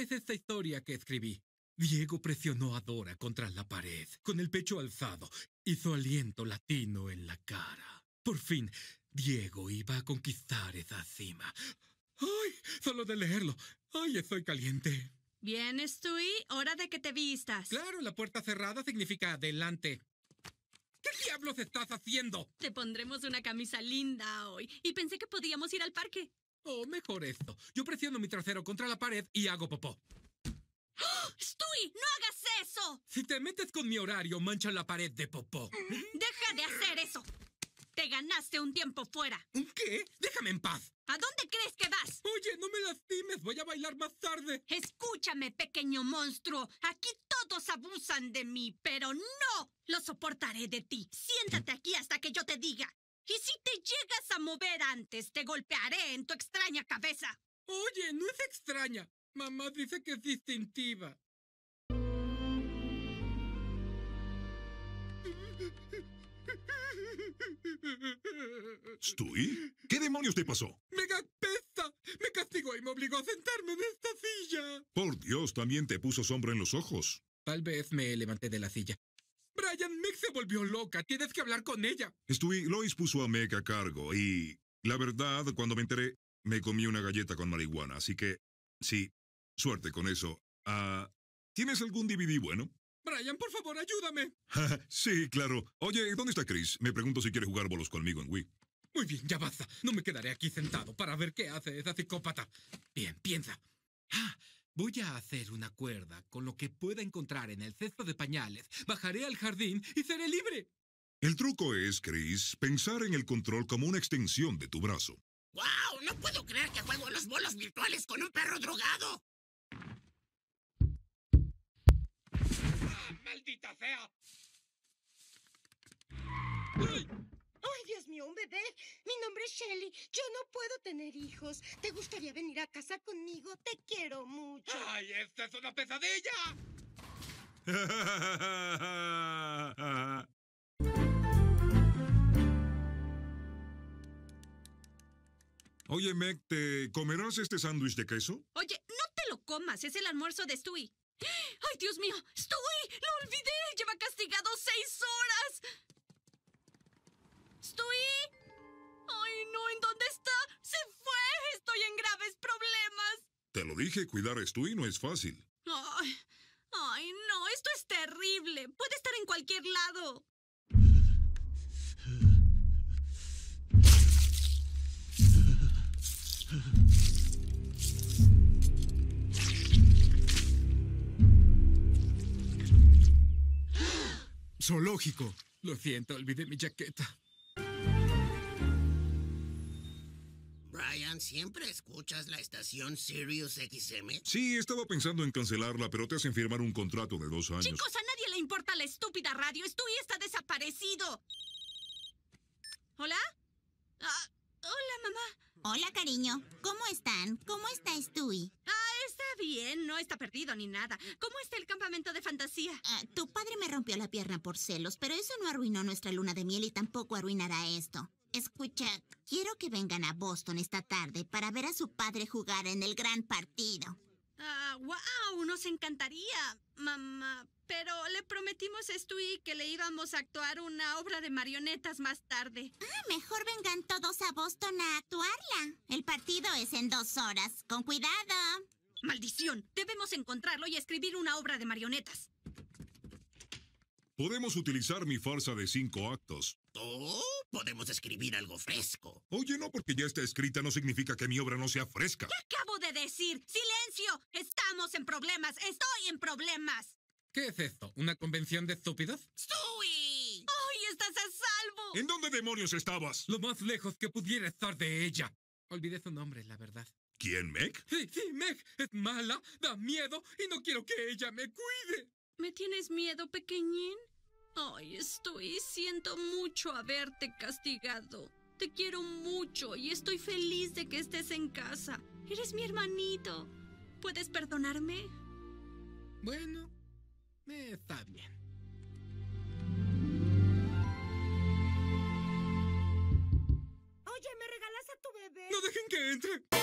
es esta historia que escribí? Diego presionó a Dora contra la pared, con el pecho alzado, hizo aliento latino en la cara. Por fin, Diego iba a conquistar esa cima. ¡Ay! Solo de leerlo. ¡Ay, estoy caliente! Bien, estoy hora de que te vistas. Claro, la puerta cerrada significa adelante. ¿Qué diablos estás haciendo? Te pondremos una camisa linda hoy y pensé que podíamos ir al parque. Oh, mejor esto, yo presiono mi trasero contra la pared y hago popó. ¡Stuy! ¡No hagas eso! Si te metes con mi horario, mancha la pared de popó. ¡Deja de hacer eso! Te ganaste un tiempo fuera. ¿Un qué? Déjame en paz. ¿A dónde crees que vas? Oye, no me lastimes. Voy a bailar más tarde. Escúchame, pequeño monstruo. Aquí todos abusan de mí, pero no lo soportaré de ti. Siéntate aquí hasta que yo te diga ver antes, te golpearé en tu extraña cabeza. Oye, no es extraña. Mamá dice que es distintiva. estoy ¿Qué demonios te pasó? ¡Me pesa! Me castigó y me obligó a sentarme en esta silla. Por Dios, también te puso sombra en los ojos. Tal vez me levanté de la silla volvió loca. Tienes que hablar con ella. Estuve, Lois puso a Meg a cargo y, la verdad, cuando me enteré, me comí una galleta con marihuana. Así que, sí, suerte con eso. Ah, ¿Tienes algún DVD bueno? Brian, por favor, ayúdame. sí, claro. Oye, ¿dónde está Chris? Me pregunto si quiere jugar bolos conmigo en Wii. Muy bien, ya basta. No me quedaré aquí sentado para ver qué hace esa psicópata. Bien, piensa. Ah, Voy a hacer una cuerda con lo que pueda encontrar en el cesto de pañales. Bajaré al jardín y seré libre. El truco es, Chris, pensar en el control como una extensión de tu brazo. ¡Wow! No puedo creer que juego a los bolos virtuales con un perro drogado. ¡Ah, ¡Maldita sea! Dios mío, un bebé. Mi nombre es Shelly. Yo no puedo tener hijos. ¿Te gustaría venir a casa conmigo? Te quiero mucho. ¡Ay, esta es una pesadilla! Oye, Meg, ¿te comerás este sándwich de queso? Oye, no te lo comas. Es el almuerzo de Stewie. ¡Ay, Dios mío! ¡Stewie! ¡Lo olvidé! ¡Lleva castigado seis horas! estoy? ¡Ay, no! ¿En dónde está? ¡Se fue! ¡Estoy en graves problemas! Te lo dije, cuidar a Stewie no es fácil. ¡Ay! ¡Ay, no! ¡Esto es terrible! ¡Puede estar en cualquier lado! Zoológico. Lo siento, olvidé mi chaqueta. ¿siempre escuchas la estación Sirius XM? Sí, estaba pensando en cancelarla, pero te hacen firmar un contrato de dos años. Chicos, a nadie le importa la estúpida radio. Stewie está desaparecido. ¿Hola? Ah, hola, mamá. Hola, cariño. ¿Cómo están? ¿Cómo está Stewie? Ah, está bien. No está perdido ni nada. ¿Cómo está el campamento de fantasía? Ah, tu padre me rompió la pierna por celos, pero eso no arruinó nuestra luna de miel y tampoco arruinará esto. Escucha, quiero que vengan a Boston esta tarde para ver a su padre jugar en el gran partido. Ah, nos encantaría, mamá. Pero le prometimos a Stewie que le íbamos a actuar una obra de marionetas más tarde. Ah, mejor vengan todos a Boston a actuarla. El partido es en dos horas. Con cuidado. ¡Maldición! Debemos encontrarlo y escribir una obra de marionetas. Podemos utilizar mi farsa de cinco actos. ¿Oh? Podemos escribir algo fresco. Oye, no porque ya está escrita no significa que mi obra no sea fresca. ¿Qué acabo de decir? ¡Silencio! Estamos en problemas. Estoy en problemas. ¿Qué es esto? ¿Una convención de estúpidos? ¡Sui! ¡Ay, estás a salvo! ¿En dónde demonios estabas? Lo más lejos que pudiera estar de ella. Olvidé su nombre, la verdad. ¿Quién, Meg? Sí, sí, Meg. Es mala, da miedo y no quiero que ella me cuide. ¿Me tienes miedo, pequeñín? Ay, estoy, siento mucho haberte castigado. Te quiero mucho y estoy feliz de que estés en casa. Eres mi hermanito. ¿Puedes perdonarme? Bueno, está bien. Oye, ¿me regalas a tu bebé? ¡No dejen que entre!